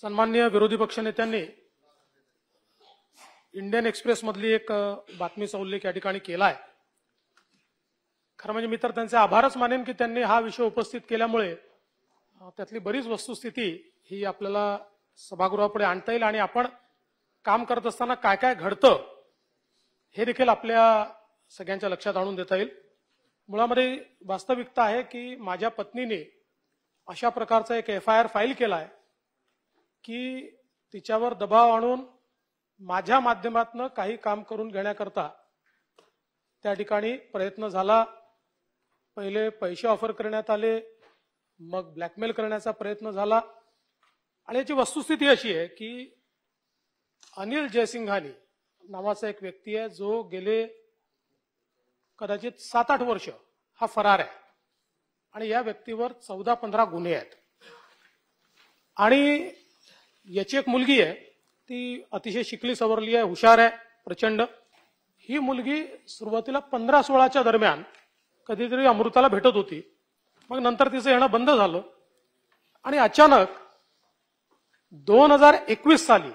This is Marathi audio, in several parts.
सन्मान्य विरोधी पक्षनेत्यांनी इंडियन एक्सप्रेस मधली एक बातमीचा उल्लेख या ठिकाणी केला आहे खरं म्हणजे मी तर त्यांचे आभारच मानेन की त्यांनी हा विषय उपस्थित केल्यामुळे त्यातली बरीच वस्तुस्थिती ही आपल्याला सभागृहापुढे आणता येईल आणि आपण काम करत असताना काय काय घडतं हे देखील आपल्या सगळ्यांच्या लक्षात आणून देता येईल मुळामध्ये वास्तविकता आहे की माझ्या पत्नीने अशा प्रकारचा एक एफ आय आर फाईल केला आहे की तिच्यावर दबाव आणून माझ्या माध्यमातून काही काम करून घेण्याकरता त्या ठिकाणी प्रयत्न झाला पहिले पैसे ऑफर करण्यात आले मग ब्लॅकमेल करण्याचा प्रयत्न झाला आणि याची वस्तुस्थिती अशी आहे की अनिल जयसिंघानी नावाचा एक व्यक्ती आहे जो गेले कदाचित सात आठ वर्ष हा फरार आहे आणि या व्यक्तीवर चौदा पंधरा गुन्हे आहेत आणि याची एक मुलगी आहे ती अतिशय शिकली सवरली आहे हुशार आहे प्रचंड ही मुलगी सुरुवातीला पंधरा सोळाच्या दरम्यान कधीतरी अमृताला भेटत होती मग नंतर तिचं येणं बंद झालं आणि अचानक दोन हजार एकवीस साली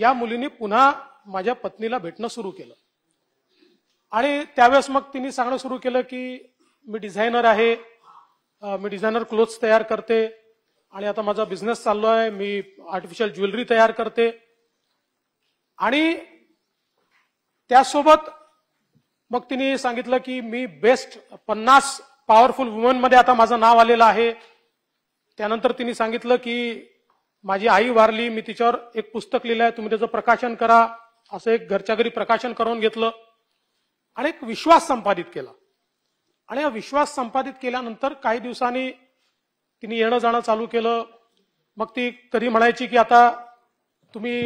या मुलीने पुन्हा माझ्या पत्नीला भेटणं सुरू केलं आणि त्यावेळेस मग तिने सांगणं सुरू केलं की मी डिझायनर आहे मी डिझायनर क्लोथ्स तयार करते आणि आता माझा बिझनेस चाललो आहे मी आर्टिफिशियल ज्वेलरी तयार करते आणि त्यासोबत मग तिने सांगितलं की मी बेस्ट पन्नास पॉवरफुल वुमनमध्ये आता माझं नाव आलेलं आहे त्यानंतर तिने सांगितलं की माझी आई वारली मी तिच्यावर एक पुस्तक लिहिलं आहे तुम्ही त्याचं प्रकाशन करा असं एक घरच्या घरी प्रकाशन करून घेतलं आणि एक विश्वास संपादित केला आणि हा विश्वास संपादित केल्यानंतर काही दिवसांनी तिने येणं जाणं चालू केलं मग ती कधी म्हणायची की आता तुम्ही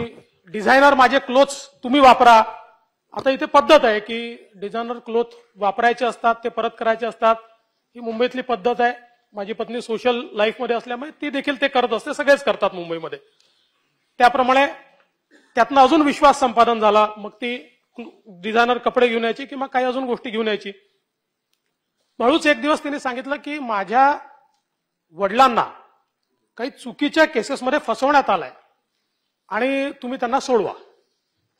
डिझायनर माझे क्लोथ तुम्ही वापरा आता इथे पद्धत आहे की डिझायनर क्लोथ वापरायचे असतात ते परत करायचे असतात ही मुंबईतली पद्धत आहे माझी पत्नी सोशल लाईफमध्ये असल्यामुळे ती देखील ते करत असते सगळेच करतात मुंबईमध्ये त्याप्रमाणे त्यातनं अजून विश्वास संपादन झाला मग ती डिझायनर कपडे घेऊन यायची किंवा काही अजून गोष्टी घेऊन यायची हळूच एक दिवस तिने सांगितलं की माझ्या वडिलांना काही चुकीच्या केसेसमध्ये फसवण्यात आलाय आणि तुम्ही त्यांना सोडवा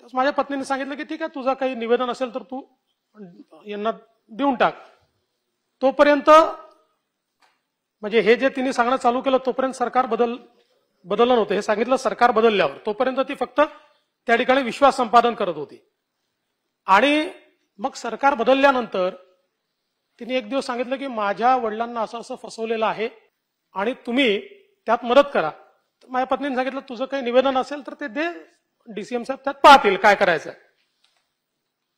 तर माझ्या पत्नीने सांगितलं की ठीक आहे तुझं काही निवेदन असेल तर तू यांना देऊन टाक तोपर्यंत म्हणजे हे जे तिने सांगणं चालू केलं तोपर्यंत सरकार बदल बदललं नव्हतं हे सांगितलं सरकार बदलल्यावर तोपर्यंत ती फक्त त्या ठिकाणी विश्वास संपादन करत होती आणि मग सरकार बदलल्यानंतर तिने एक दिवस सांगितलं की माझ्या वडिलांना असं असं फसवलेलं आहे आणि तुम्ही त्यात मदत करा माझ्या पत्नीने सांगितलं तुझं काही निवेदन असेल तर ते दे डीसीएम साहेब त्यात पाहतील काय करायचं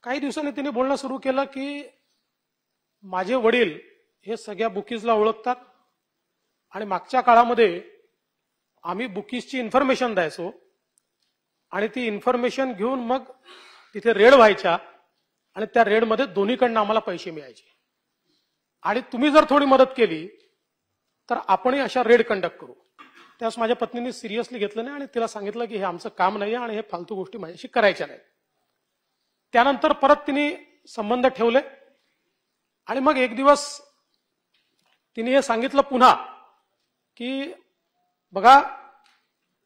काही दिवसांनी तिने बोलणं सुरू केलं की माझे वडील हे सगळ्या बुकीजला ओळखतात आणि मागच्या काळामध्ये आम्ही बुकीजची इन्फॉर्मेशन द्यायचो आणि ती इन्फॉर्मेशन घेऊन मग तिथे रेड व्हायच्या आणि त्या रेडमध्ये दोन्हीकडनं आम्हाला पैसे मिळायचे आणि तुम्ही जर थोडी मदत केली तर आपणही अशा रेड कंडक्ट करू त्यास माझ्या पत्नीने सिरियसली घेतलं नाही आणि तिला सांगितलं की हे आमचं काम नाही आणि हे फालतू गोष्टी माझ्याशी करायच्या नाहीत त्यानंतर परत तिने संबंध ठेवले आणि मग एक दिवस तिने हे सांगितलं पुन्हा की बघा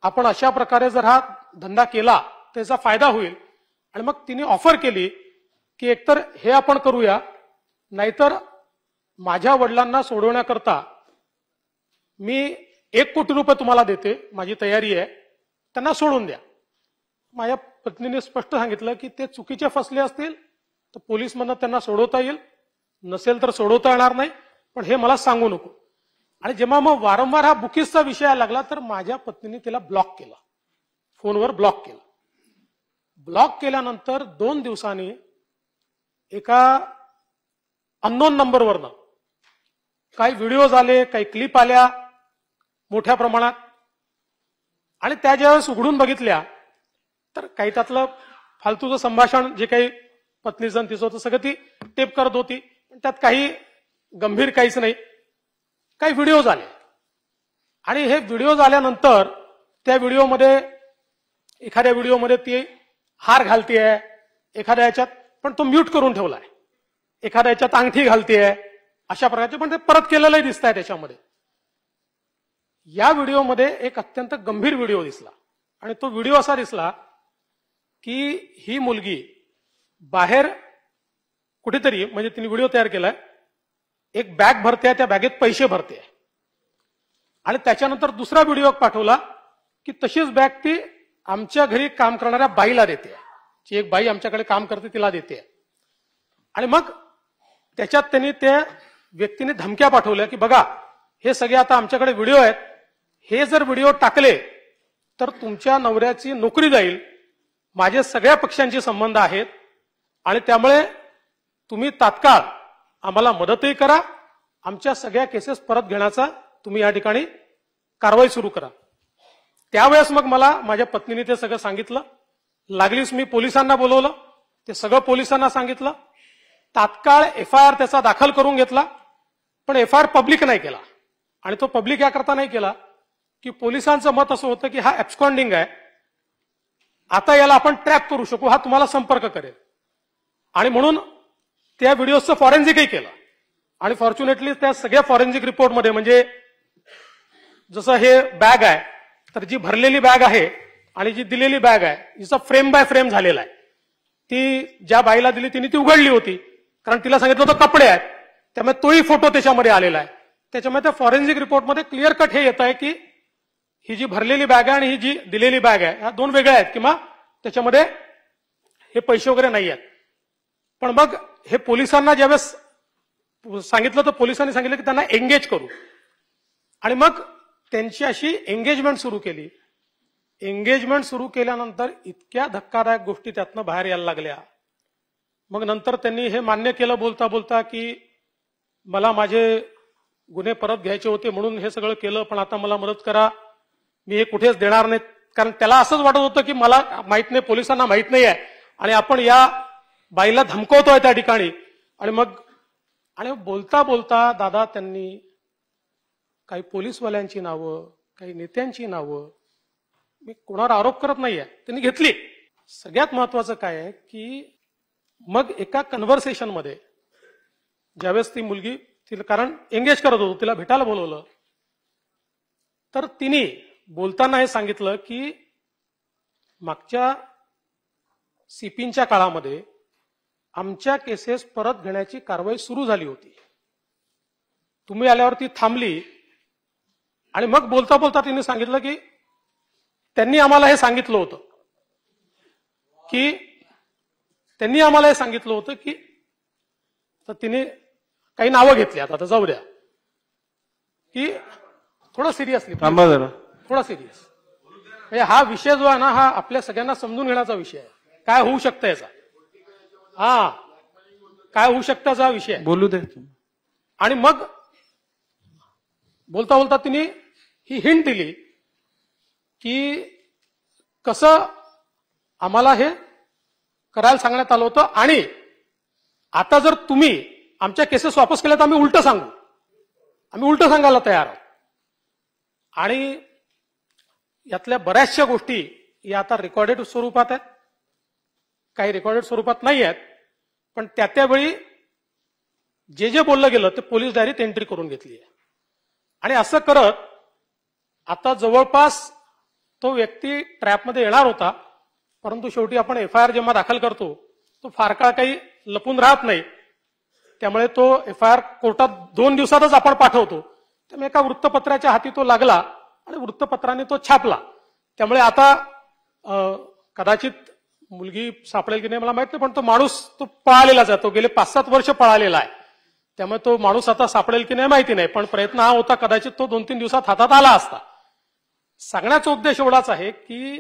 आपण अशा प्रकारे जर हा धंदा केला त्याचा फायदा होईल आणि मग तिने ऑफर केली की एकतर हे आपण करूया नाहीतर माझ्या वडिलांना सोडवण्याकरता मी एक कोटी रुपये तुम्हाला देते माझी तयारी आहे त्यांना सोडून द्या माझ्या पत्नीने स्पष्ट सांगितलं की ते चुकीचे फसले असतील तर पोलीस म्हणून त्यांना सोडवता येईल नसेल तर सोडवता येणार नाही पण हे मला सांगू नको आणि जेव्हा मग वारंवार हा बुकीसचा विषय लागला तर माझ्या पत्नीने तिला ब्लॉक केला फोनवर ब्लॉक केला ब्लॉक केल्यानंतर दोन दिवसांनी एका अननोन नंबरवरनं काही व्हिडिओज आले काही क्लिप आल्या मोठ्या प्रमाणात आणि त्या ज्यावेळेस उघडून बघितल्या तर काही त्यातलं फालतूचं संभाषण जे काही पत्नीचं तिचं होतं सगळं ती टेप करत होती त्यात काही गंभीर काहीच नाही काही व्हिडिओ आले आणि हे व्हिडिओ आल्यानंतर त्या व्हिडिओमध्ये एखाद्या व्हिडिओमध्ये ती हार घालतीय एखाद्या याच्यात पण तो म्यूट करून ठेवलाय एखाद्या याच्यात अंगठी घालतीये अशा प्रकारचे पण ते परत केलेलंही दिसत आहे त्याच्यामध्ये या व्हिडिओमध्ये एक अत्यंत गंभीर व्हिडिओ दिसला आणि तो व्हिडिओ असा दिसला की ही मुलगी बाहेर कुठेतरी म्हणजे तिने व्हिडिओ तयार केलाय एक बॅग भरते त्या बॅगेत पैसे भरते आणि त्याच्यानंतर दुसरा व्हिडिओ पाठवला की तशीच बॅग ती आमच्या घरी काम करणाऱ्या बाईला देते जी एक बाई आमच्याकडे काम करते तिला देते आणि मग त्याच्यात त्यांनी त्या व्यक्तीने धमक्या पाठवल्या की बघा हे सगळे आता आमच्याकडे व्हिडिओ आहेत हे जर व्हिडिओ टाकले तर तुमच्या नवऱ्याची नोकरी जाईल माझे सगळ्या पक्षांशी संबंध आहेत आणि त्यामुळे तुम्ही तात्काळ आम्हाला मदतही करा आमच्या सगळ्या केसेस परत घेण्याचा तुम्ही या ठिकाणी कारवाई सुरू करा त्यावेळेस मग मला माझ्या पत्नीने ते सगळं सांगितलं लागलीच मी पोलिसांना बोलवलं ते सगळं पोलिसांना सांगितलं तात्काळ एफ आय आर त्याचा दाखल करून घेतला पण एफ आय आर पब्लिक नाही केला आणि तो पब्लिक याकरता नाही केला की पोलिसांचं मत असं होतं की हा ऍब्स्कॉन्डिंग आहे आता याला आपण ट्रॅप करू शकू हा तुम्हाला संपर्क करेल आणि म्हणून त्या व्हिडिओचं फॉरेन्सिकही केलं आणि फॉर्च्युनेटली त्या सगळ्या फॉरेन्सिक रिपोर्टमध्ये म्हणजे जसं हे बॅग आहे तर जी भरलेली बॅग आहे आणि जी दिलेली बॅग आहे जिचा फ्रेम बाय फ्रेम झालेला आहे ती ज्या बाईला दिली तिने ती उघडली होती कारण तिला सांगितलं होतं कपडे आहेत त्यामुळे तोही फोटो त्याच्यामध्ये आलेला आहे त्याच्यामुळे त्या फॉरेन्सिक रिपोर्टमध्ये क्लिअर कट हे येत आहे की ही जी भरलेली बॅग आहे आणि ही जी दिलेली बॅग आहे ह्या दोन वेगळ्या आहेत किंवा त्याच्यामध्ये हे पैसे वगैरे नाही आहेत पण मग हे पोलिसांना ज्यावेळेस सांगितलं तर पोलिसांनी सांगितलं की त्यांना एंगेज करू आणि मग त्यांची अशी एंगेजमेंट सुरू केली एंगेजमेंट सुरू केल्यानंतर इतक्या धक्कादायक गोष्टी त्यातनं बाहेर यायला लागल्या मग नंतर त्यांनी हे मान्य केलं बोलता बोलता की मला माझे गुन्हे परत घ्यायचे होते म्हणून हे सगळं केलं पण आता मला मदत करा मी हे कुठेच देणार नाही कारण त्याला असंच वाटत होतं की मला माहीत नाही पोलिसांना माहीत नाही आहे आणि आपण या बाईला धमकवतोय त्या ठिकाणी आणि मग आणि बोलता बोलता दादा त्यांनी काही पोलीसवाल्यांची नावं काही नेत्यांची नावं मी कोणावर आरोप करत नाहीये त्यांनी घेतली सगळ्यात महत्वाचं काय आहे की मग एका कन्व्हर्सेशनमध्ये ज्यावेळेस ती मुलगी तिला कारण एंगेज करत होतो तिला भेटायला बोलवलं तर तिने बोलताना हे सांगितलं की मागच्या सिपिंच्या काळामध्ये आमच्या केसेस परत घेण्याची कारवाई सुरू झाली होती तुम्ही आल्यावर ती थांबली आणि मग बोलता बोलता तिने सांगितलं की त्यांनी आम्हाला हे सांगितलं होतं की त्यांनी आम्हाला हे सांगितलं होतं की तर तिने काही नावं घेतली आता जाऊ द्या की थोडं सिरियसली थांबा जरा थोडा सिरियस म्हणजे हा विषय जो आहे ना हा आपल्या सगळ्यांना समजून घेण्याचा विषय आहे काय होऊ शकतं याचा हा काय होऊ शकतं याचा विषय बोलू दे आणि मग बोलता बोलता तिने ही हिंट दिली की कसं आम्हाला हे करायला सांगण्यात आलं होतं आणि आता जर तुम्ही आमच्या केसेस वापस केल्या तर आम्ही उलट सांगू आम्ही उलट सांगायला तयार आहोत आणि यातल्या बऱ्याचशा गोष्टी या आता रेकॉर्डेड स्वरूपात आहेत काही रेकॉर्डेड स्वरूपात नाही आहेत पण त्या त्यावेळी जे जे बोललं गेलं ते पोलीस डायरीत एंट्री करून घेतली आहे आणि असं करत आता जवळपास तो व्यक्ती ट्रॅपमध्ये येणार होता परंतु शेवटी आपण एफ आय आर जेव्हा दाखल करतो तो फार काळ काही लपून राहत नाही त्यामुळे तो एफ आय आर कोर्टात दोन दिवसातच आपण पाठवतो त्यामुळे एका वृत्तपत्राच्या हाती तो लागला आणि वृत्तपत्राने तो छापला त्यामुळे आता कदाचित मुलगी सापडेल की नाही मला माहित नाही पण तो माणूस तो पळालेला जातो गेले पाच सात वर्ष पळालेला आहे त्यामुळे तो माणूस आता सापडेल की नाही माहिती नाही पण प्रयत्न हा होता कदाचित तो दोन तीन दिवसात हातात आला असता सांगण्याचा उद्देश एवढाच आहे की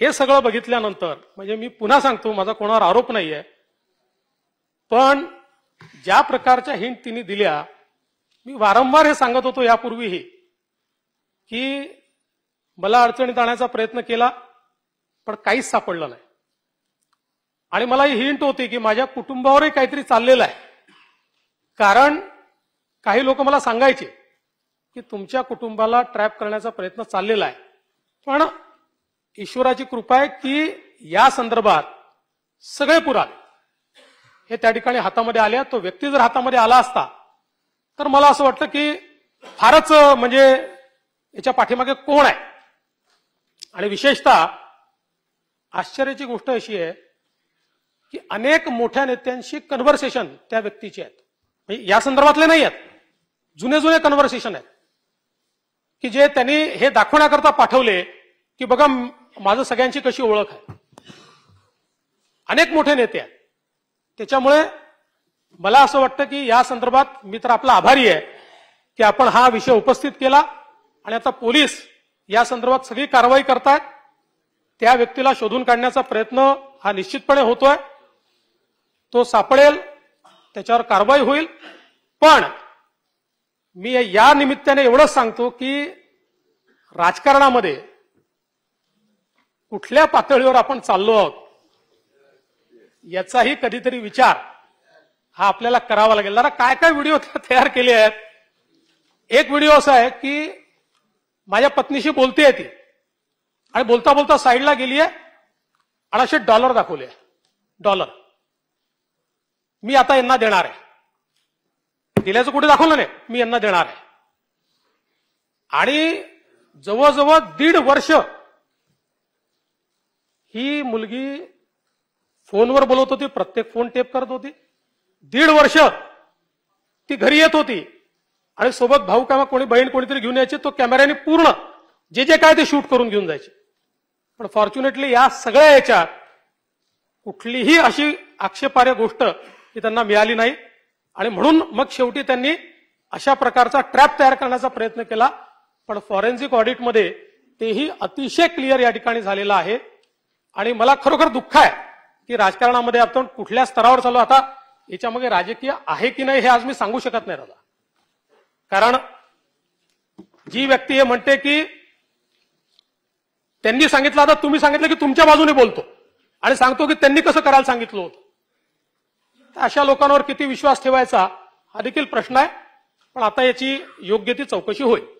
हे सगळं बघितल्यानंतर म्हणजे मी पुन्हा सांगतो माझा कोणावर आरोप नाही पण ज्या प्रकारच्या हिंट तिने दिल्या मी वारंवार हे सांगत होतो यापूर्वीही की मला अडचणीत आणायचा प्रयत्न केला पण काहीच सापडलं नाही आणि मला ही हिंट होती की माझ्या कुटुंबावरही काहीतरी चाललेलं आहे कारण काही लोक मला सांगायचे की तुमच्या कुटुंबाला ट्रॅप करण्याचा प्रयत्न चाललेला आहे पण ईश्वराची कृपा आहे की या संदर्भात सगळे पुराण हे त्या ठिकाणी हातामध्ये आले तो व्यक्ती जर हातामध्ये आला असता तर मला असं वाटतं की फारच म्हणजे याच्या पाठीमागे कोण आहे आणि विशेषतः आश्चर्याची गोष्ट अशी आहे की अनेक मोठ्या नेत्यांशी कन्व्हर्सेशन त्या व्यक्तीची आहेत म्हणजे या संदर्भातले नाही आहेत जुने जुने कन्व्हर्सेशन आहेत की जे त्यांनी हे दाखवण्याकरता पाठवले की बघा माझं सगळ्यांची कशी ओळख आहे अनेक मोठे नेते आहेत त्याच्यामुळे मला असं वाटतं की या संदर्भात मी तर आपला आभारी आहे की आपण हा विषय उपस्थित केला आणि आता पोलीस या संदर्भात सगळी कारवाई करतायत त्या व्यक्तीला शोधून काढण्याचा प्रयत्न हा निश्चितपणे होतोय तो सापडेल त्याच्यावर कारवाई होईल पण मी या निमित्ताने एवढंच सांगतो की राजकारणामध्ये कुठल्या पातळीवर आपण चाललो आहोत याचाही कधीतरी विचार हा आपल्याला करावा लागेल जरा काय काय व्हिडिओ तयार केले आहेत एक व्हिडिओ असा आहे की माझ्या पत्नीशी बोलते आहे ती आणि बोलता बोलता साईडला गेली आहे असे डॉलर दाखवले डॉलर मी आता यांना देणार आहे दिल्याचं कुठे दाखवलं नाही मी यांना देणार आहे आणि जवळजवळ दीड वर्ष ही मुलगी फोनवर बोलत होती प्रत्येक फोन टेप करत होती दीड वर्ष ती घरी येत होती आणि सोबत भाऊ कामा कोणी बहीण कोणीतरी घेऊन यायचे तो कॅमेऱ्याने पूर्ण जे जे काय ते शूट करून घेऊन जायचे पण फॉर्च्युनेटली या सगळ्या याच्यात कुठलीही अशी आक्षेपार्य गोष्ट ही त्यांना मिळाली नाही आणि म्हणून मग शेवटी त्यांनी अशा प्रकारचा ट्रॅप तयार करण्याचा प्रयत्न केला पण फॉरेन्सिक ऑडिटमध्ये तेही अतिशय क्लिअर या ठिकाणी झालेलं आहे आणि मला खरोखर दुःख आहे की राजकारणामध्ये आपण कुठल्या स्तरावर चालू आता याच्यामध्ये राजकीय आहे की नाही हे आज मी सांगू शकत नाही दादा कारण जी व्यक्ती हे म्हणते की त्यांनी सांगितलं आता तुम्ही सांगितलं की तुमच्या बाजूने बोलतो आणि सांगतो की त्यांनी कसं करायला सांगितलं होतं अशा लोकांवर किती विश्वास ठेवायचा हा देखील प्रश्न आहे पण आता याची योग्य ती चौकशी होईल